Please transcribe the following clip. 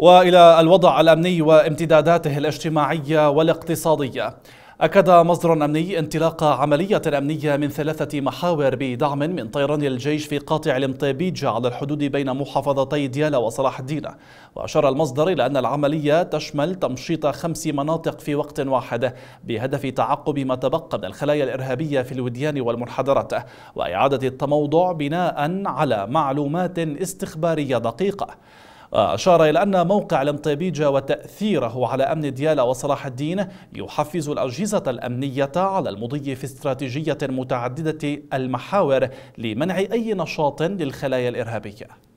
والى الوضع الامني وامتداداته الاجتماعيه والاقتصاديه أكد مصدر أمني انطلاق عملية أمنية من ثلاثة محاور بدعم من طيران الجيش في قاطع المطيبيجة على الحدود بين محافظتي ديالا وصلاح الدين وأشار المصدر إلى أن العملية تشمل تمشيط خمس مناطق في وقت واحد بهدف تعقب ما تبقى من الخلايا الإرهابية في الوديان والمنحدرات وإعادة التموضع بناء على معلومات استخبارية دقيقة وأشار إلى أن موقع لمطيبيجا وتأثيره على أمن ديالا وصلاح الدين يحفز الأجهزة الأمنية على المضي في استراتيجية متعددة المحاور لمنع أي نشاط للخلايا الإرهابية